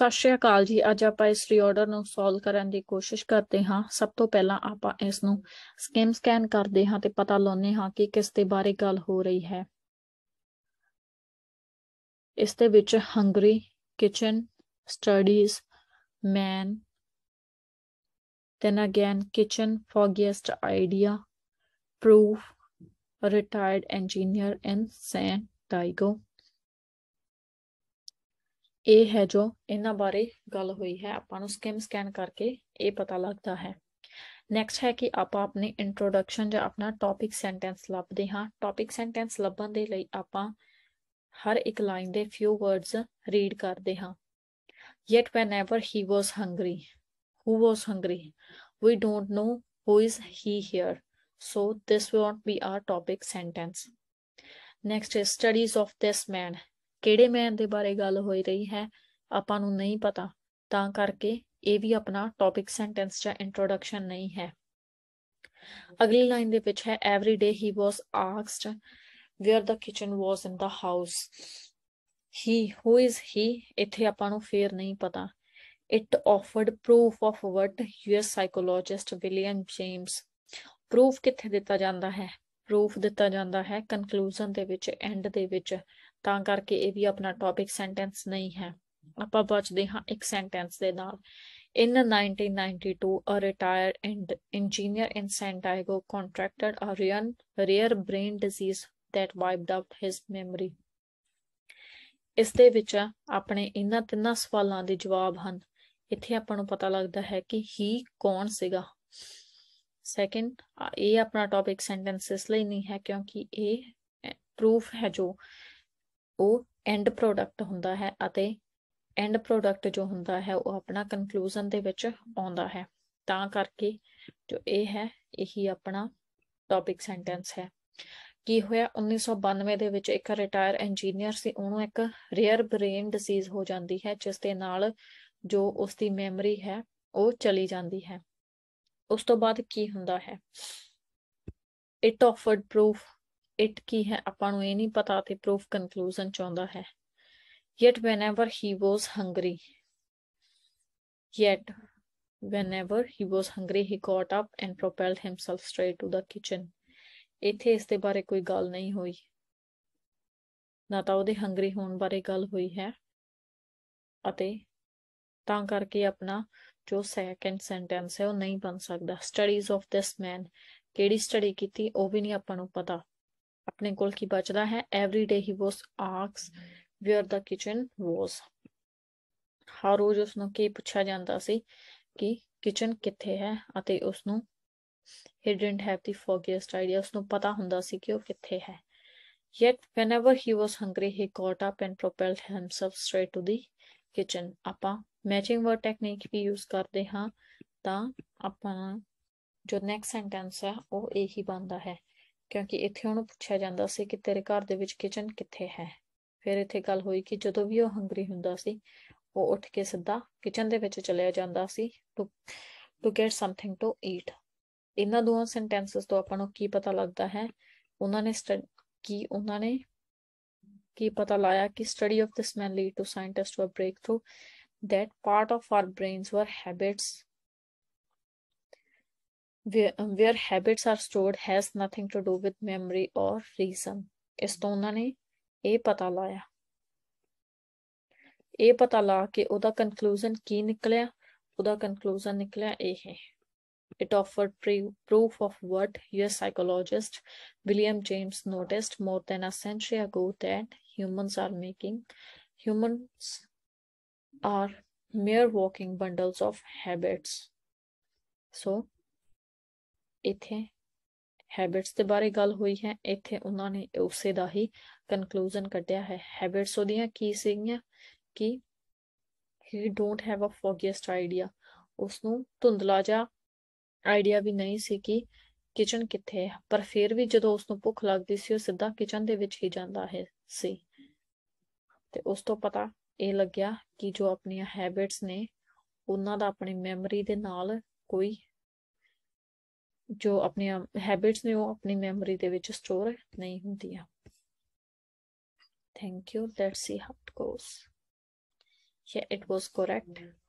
ਸਤਿ ਸ਼੍ਰੀ ਅਕਾਲ ਜੀ ਅੱਜ ਆਪਾਂ ਇਸ ਰੀਆਰਡਰ ਨੂੰ ਸੋਲਵ ਕਰਨ ਦੀ ਕੋਸ਼ਿਸ਼ ਕਰਦੇ ਹਾਂ ਸਭ ਤੋਂ ਪਹਿਲਾਂ ਆਪਾਂ ਇਸ ਨੂੰ ਸਕੈਨ ਸਕੈਨ ਕਰਦੇ ਹਾਂ ਤੇ ਪਤਾ ਲਾਉਂਦੇ ਹਾਂ ਕਿ ਕਿਸ ਤੇ ਬਾਰੇ ਗੱਲ ਹੋ ਰਹੀ ਹੈ ਇਸ ਦੇ ਵਿੱਚ hungry kitchen studies man then again kitchen foggiest idea proof retired engineer in San Diego ਇਹ ਹੈ ਜੋ ਇਹਨਾਂ ਬਾਰੇ ਗੱਲ ਹੋਈ ਹੈ ਆਪਾਂ ਨੂੰ ਸਕਿਮ ਸਕੈਨ ਕਰਕੇ ਇਹ ਪਤਾ ਲੱਗਦਾ ਹੈ ਨੈਕਸਟ ਹੈ ਕਿ ਆਪਾਂ ਆਪਣੀ ਇੰਟਰੋਡਕਸ਼ਨ ਜਾਂ ਆਪਣਾ ਟੌਪਿਕ ਸੈਂਟੈਂਸ ਲੱਭਦੇ ਹਾਂ ਟੌਪਿਕ ਸੈਂਟੈਂਸ ਲੱਭਣ ਦੇ ਲਈ ਆਪਾਂ ਹਰ ਇੱਕ ਲਾਈਨ ਦੇ ਫਿਊ ਵਰਡਸ ਰੀਡ ਕਰਦੇ ਹਾਂ yet whenever he was hungry who was hungry we don't know who is he here so this won't be our topic sentence next is studies of this man ਕਿਹੜੇ ਮੈਨ ਦੇ ਬਾਰੇ ਗੱਲ ਹੋਈ ਰਹੀ ਹੈ ਆਪਾਂ ਨੂੰ ਨਹੀਂ ਪਤਾ ਤਾਂ ਕਰਕੇ ਇਹ ਵੀ ਆਪਣਾ ਟੌਪਿਕ ਸੈਂਟੈਂਸ ਜਾਂ ਇੰਟਰੋਡਕਸ਼ਨ ਨਹੀਂ ਹੈ ਅਗਲੀ ਲਾਈਨ ਦੇ ਵਿੱਚ ਹੈ every day he was asked where the kitchen was in the house he who is he ਇੱਥੇ ਆਪਾਂ ਨੂੰ ਫੇਰ ਨਹੀਂ ਪਤਾ it offered proof of what US psychologist William James proof ਕਿੱਥੇ ਦਿੱਤਾ ਜਾਂਦਾ ਹੈ ਪ੍ਰੂਫ ਦਿੱਤਾ ਜਾਂਦਾ ਹੈ ਕਨਕਲੂਜਨ ਦੇ ਵਿੱਚ ਐਂਡ ਦੇ ਵਿੱਚ ਤਾਂ ਕਰਕੇ ਇਹ ਵੀ ਆਪਣਾ ਟੌਪਿਕ ਸੈਂਟੈਂਸ ਨਹੀਂ ਹੈ ਆਪਾਂ ਬਚਦੇ ਹਾਂ ਇੱਕ ਸੈਂਟੈਂਸ ਦੇ ਨਾਲ in 1992, retired and engineer in San Diego contracted a rare rare brain disease that wiped out his memory ਇਸ ਦੇ ਵਿੱਚ ਆਪਣੇ ਇਹਨਾਂ ਤਿੰਨਾਂ ਸਵਾਲਾਂ ਦੇ ਜਵਾਬ ਹਨ ਇੱਥੇ ਆਪਾਂ ਨੂੰ ਪਤਾ ਲੱਗਦਾ ਹੈ ਕਿ ਹੀ ਕੌਣ ਸੀਗਾ ਸੈਕਿੰਡ ਇਹ ਆਪਣਾ ਟੌਪਿਕ ਸੈਂਟੈਂਸ ਇਸ ਲਈ ਨਹੀਂ ਹੈ ਕਿਉਂਕਿ ਇਹ ਪ੍ਰੂਫ ਹੈ ਜੋ ਉਹ ਐਂਡ ਪ੍ਰੋਡਕਟ ਹੁੰਦਾ ਹੈ ਅਤੇ ਐਂਡ ਪ੍ਰੋਡਕਟ ਜੋ ਹੁੰਦਾ ਹੈ ਉਹ ਆਪਣਾ ਕਨਕਲੂਜਨ ਦੇ ਵਿੱਚ ਆਉਂਦਾ ਹੈ ਤਾਂ ਕਰਕੇ ਜੋ ਇਹ ਹੈ ਇਹੀ ਆਪਣਾ ਟੌਪਿਕ ਸੈਂਟੈਂਸ ਹੈ ਕੀ ਹੋਇਆ 1992 ਦੇ ਵਿੱਚ ਇੱਕ ਰਿਟਾਇਰ ਇੰਜੀਨੀਅਰ ਸੀ ਉਹਨੂੰ ਇੱਕ ਰੇਅਰ ਬ੍ਰੇਨ ਡਿਸੀਜ਼ ਹੋ ਜਾਂਦੀ ਹੈ ਜਿਸ ਦੇ ਨਾਲ ਜੋ ਉਸ ਦੀ ਮੈਮਰੀ ਹੈ ਉਹ ਚਲੀ ਜਾਂਦੀ ਹੈ ਉਸ ਤੋਂ ਬਾਅਦ ਕੀ ਹੁੰਦਾ ਹੈ ਇਟ ਆਫਰਡ ਪ੍ਰੂਫ ਇਟ ਕੀ ਹੈ ਆਪਾਂ ਨੂੰ ਇਹ ਨਹੀਂ ਪਤਾ ਤੇ ਪ੍ਰੂਫ ਕਨਕਲੂਜਨ ਚਾਹੁੰਦਾ ਹੈ yet whenever he was hungry yet whenever he was hungry he got up and propelled himself straight to the kitchen ਇਥੇ ਇਸ ਦੇ ਬਾਰੇ ਕੋਈ ਗੱਲ ਨਹੀਂ ਹੋਈ ਨਾ ਤਾਂ ਉਹਦੇ ਹੰਗਰੀ ਹੋਣ ਬਾਰੇ ਗੱਲ ਹੋਈ ਹੈ ਅਤੇ ਤਾਂ ਕਰਕੇ ਆਪਣਾ ਜੋ ਸੈਕੰਡ ਸੈਂਟੈਂਸ ਹੈ ਉਹ ਨਹੀਂ ਬਣ ਸਕਦਾ ਸਟੱਡੀਜ਼ ਆਫ ਦਿਸ ਮੈਨ ਕਿਹੜੀ ਸਟੱਡੀ ਕੀਤੀ ਉਹ ਵੀ ਨਹੀਂ ਆਪਾਂ ਨੂੰ ਪਤਾ ਆਪਣੇ ਕੋਲ ਕੀ ਬਚਦਾ ਹੈ ਐਵਰੀ ਡੇ ਹੀ ਵਾਸ ਆਕਸ ਵੇਅਰ ਦਾ ਕਿਚਨ ਵਾਸ ਹਰ ਰੋਜ਼ ਉਸ ਨੂੰ ਕੀ ਪੁੱਛਿਆ ਜਾਂਦਾ ਸੀ ਕਿ ਕਿਚਨ ਕਿੱਥੇ ਹੈ ਅਤੇ ਉਸ ਨੂੰ he didn't have the foggiest idea ਉਸ ਨੂੰ ਪਤਾ ਹੁੰਦਾ ਸੀ ਕਿ ਉਹ ਕਿੱਥੇ ਹੈ yet whenever he was hungry he got up and propelled himself straight to the kitchen ਆਪਾਂ ਮੈਚਿੰਗ ਵਰਡ ਟੈਕਨੀਕ ਵੀ ਯੂਜ਼ ਕਰਦੇ ਹਾਂ ਤਾਂ ਆਪਾਂ ਜੋ ਨੈਕਸਟ ਸੈਂਟੈਂਸ ਹੈ ਉਹ ਇਹੀ ਬਣਦਾ ਹੈ ਕਿਉਂਕਿ ਇੱਥੇ ਉਹਨੂੰ ਪੁੱਛਿਆ ਜਾਂਦਾ ਸੀ ਕਿ ਤੇਰੇ ਘਰ ਦੇ ਵਿੱਚ ਕਿਚਨ ਕਿੱਥੇ ਹੈ ਫਿਰ ਇੱਥੇ ਗੱਲ ਹੋਈ ਕਿ ਜਦੋਂ ਵੀ ਉਹ ਹੰਗਰੀ ਹੁੰਦਾ ਸੀ ਉਹ ਉੱਠ ਕੇ ਸਿੱਧਾ ਕਿਚਨ ਦੇ ਵਿੱਚ ਚਲਿਆ ਜਾਂਦਾ ਸੀ to to get something to eat ਇਹਨਾਂ ਦੋਹਾਂ ਸੈਂਟੈਂਸਸ ਤੋਂ ਆਪਾਂ ਨੂੰ ਕੀ ਪਤਾ ਲੱਗਦਾ ਹੈ ਉਹਨਾਂ ਨੇ ਕੀ ਉਹਨਾਂ ਨੇ ਕੀ ਪਤਾ ਲਾਇਆ ਕਿ study of this man lead to scientist were breakthrough breakthrough that part of our brains where habits Uh, where, habits are stored has nothing to do with memory or reason ਇਸ ਤੋਂ ਉਹਨਾਂ ਨੇ ਇਹ ਪਤਾ ਲਾਇਆ ਇਹ ਪਤਾ ਲਾ ਕੇ ਉਹਦਾ ਕਨਕਲੂਜਨ ਕੀ ਨਿਕਲਿਆ ਉਹਦਾ ਕਨਕਲੂਜਨ ਨਿਕਲਿਆ It offered proof of what US psychologist William James noticed more than a century ago that humans are making humans are mere walking bundles of habits. So ਇੱਥੇ ਹੈਬਿਟਸ ਦੇ ਬਾਰੇ ਗੱਲ ਹੋਈ ਹੈ ਇੱਥੇ ਉਹਨਾਂ ਨੇ ਉਸੇ ਦਾ ਹੀ ਕਨਕਲੂਜਨ ਕੱਢਿਆ ਹੈ ਹੈਬਿਟਸ ਉਹਦੀਆਂ ਕੀ ਸੀਗੀਆਂ ਕਿ he don't have a foggiest idea ਉਸ ਨੂੰ ਧੁੰਦਲਾ ਜਾ ਆਈਡੀਆ ਵੀ ਨਹੀਂ ਸੀ ਕਿ ਕਿਚਨ ਕਿੱਥੇ ਹੈ ਪਰ ਫਿਰ ਵੀ ਜਦੋਂ ਉਸ ਨੂੰ ਭੁੱਖ ਲੱਗਦੀ ਸੀ ਉਹ ਸਿੱਧਾ ਕਿਚਨ ਦੇ ਵਿੱਚ ਹੀ ਜਾਂਦਾ ਹੈ ਸੀ ਤੇ ਉਸ ਤੋਂ ਪਤਾ ਇਹ ਲੱਗਿਆ ਕਿ ਜੋ ਆਪਣੀਆਂ ਹੈਬਿਟਸ ਨੇ ਉਹਨਾਂ ਦਾ ਆਪਣੀ ਮੈਮਰੀ ਦੇ ਨਾਲ ਕੋਈ ਜੋ ਆਪਣੇ ਹੈਬਿਟਸ ਨੇ ਉਹ ਆਪਣੀ ਮੈਮਰੀ ਦੇ ਵਿੱਚ ਸਟੋਰ ਨਹੀਂ ਹੁੰਦੀਆਂ thank you let's see how it goes yeah it was correct